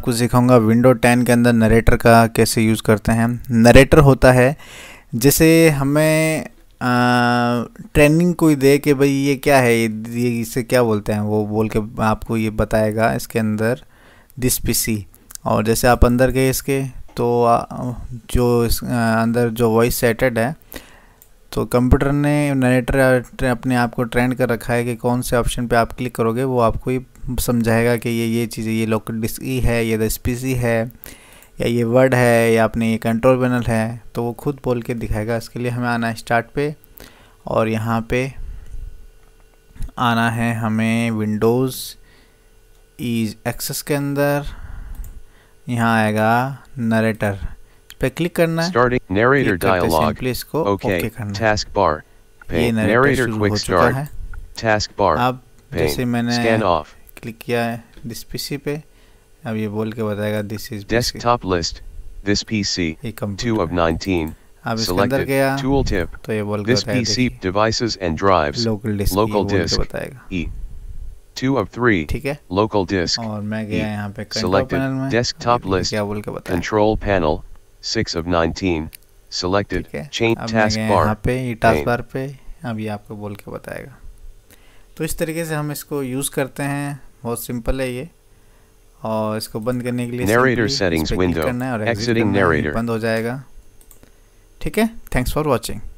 आपको सिखाऊंगा विंडो 10 के अंदर नरेटर का कैसे यूज़ करते हैं नरेटर होता है जैसे हमें ट्रेनिंग कोई दे के भाई ये क्या है ये इसे क्या बोलते हैं वो बोल के आपको ये बताएगा इसके अंदर दिस पी और जैसे आप अंदर गए इसके तो जो इस आ, अंदर जो वॉइस सेटेड है तो कंप्यूटर ने नरेटर अपने आप को ट्रेंड कर रखा है कि कौन से ऑप्शन पे आप क्लिक करोगे वो आपको ये समझाएगा कि ये ये चीज़ें ये लोकल डिस्क ई है ये द स्पीसी e है या ये वर्ड है या अपने ये कंट्रोल पैनल है तो वो खुद बोल के दिखाएगा इसके लिए हमें आना है स्टार्ट पे और यहाँ पे आना है हमें विंडोज़ ईज एक्सेस के अंदर यहाँ आएगा नरेटर इस पर क्लिक करना है स्टार्टिंग नरेटर इसको ओके okay, करना task bar ये नरेटर शुरू हो चुका है टास्क बार अब जैसे मैंने स्कैन ऑफ क्लिक किया है दिस पीसी पे अब ये बोल के बताएगा this is desktop list this PC 2 of 19 अब इसके अंदर गया तो ये बोल के this PC devices and drives local disk local disk बताएगा ई 2 3 ठीक है और मैं गया e, यहां पे कंट्रोल पैनल में क्या बोल के 6 19 यहां पे ये टास्क बार पे अब ये आपको बोल के बताएगा तो इस तरीके से हम इसको यूज करते हैं बहुत सिंपल है ये और इसको बंद करने के लिए नरेटर सेटिंग्स विंडो करना नरेटर बंद हो जाएगा ठीक है थैंक्स फॉर वॉचिंग